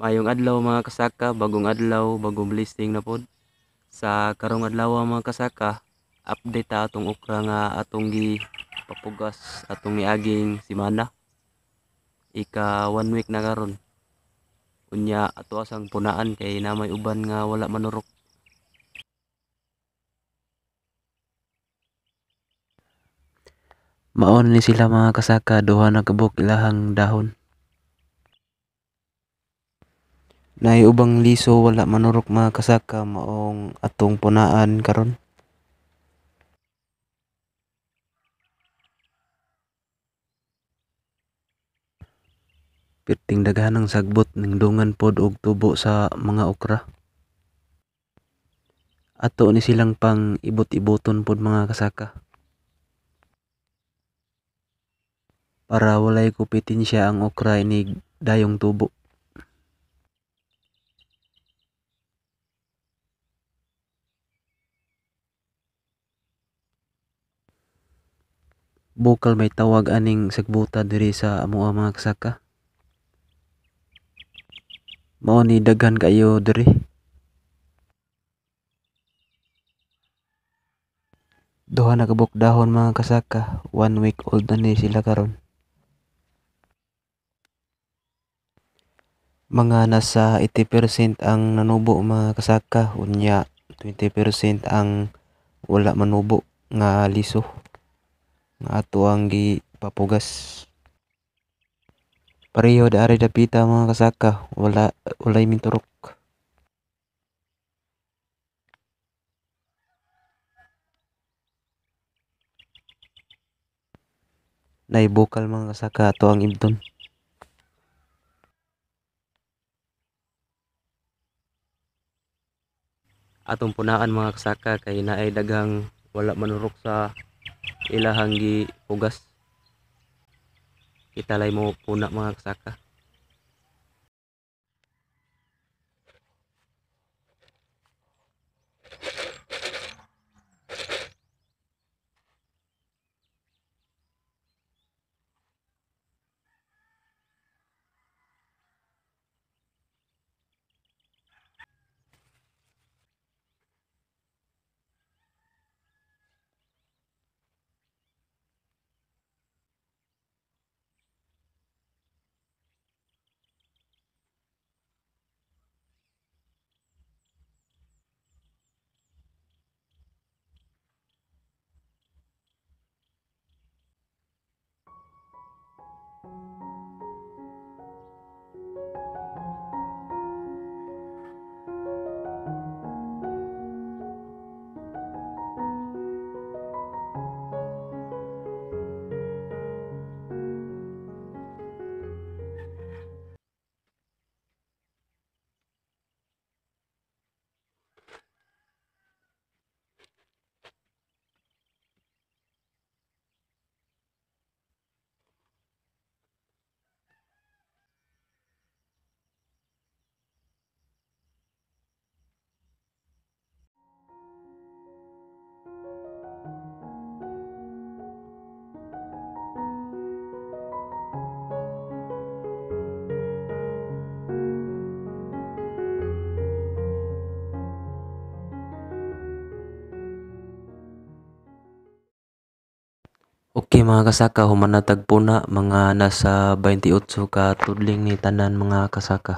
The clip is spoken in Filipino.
Mayong adlaw mga kasaka, bagong adlaw, bagong blessing na pod. Sa karong adlaw mga kasaka, update atong ukra nga atong gi papugas atong miaging simana. Ika one week na karon. Unya ato asang punaan kay namay uban nga wala manurok. Maon ni sila mga kasaka duha na kabuk ilahang dahon. Nay ubang liso wala manurok mga kasaka maong atong punaan karon. Pirting daghan ang sagbot ning dungan pod og tubo sa mga okra. Ato ni silang pang ibot-iboton pod mga kasaka. Para walay kupitin siya ang okra inig dayong tubo. bukal may tawag aning sagbuta diri sa amuha mga kasaka mao ni daghan kayo diri duha na dahon mga kasaka one week old na ni sila karon mga nasa 80% ang nanubo mga kasaka unya 20% ang wala manubo nga liso nga ato ang gipapugas pareho da ari dapita mga kasaka wala ulay minturok naibukal mga kasaka ato ang ibdon atong punaan mga kasaka kay naay daghang wala manurok sa ilahang gi pugas kita mo puna mga kasaka Okay mga kasaka, humanatagpo na mga nasa 28 ka tudling ni tanan mga kasaka.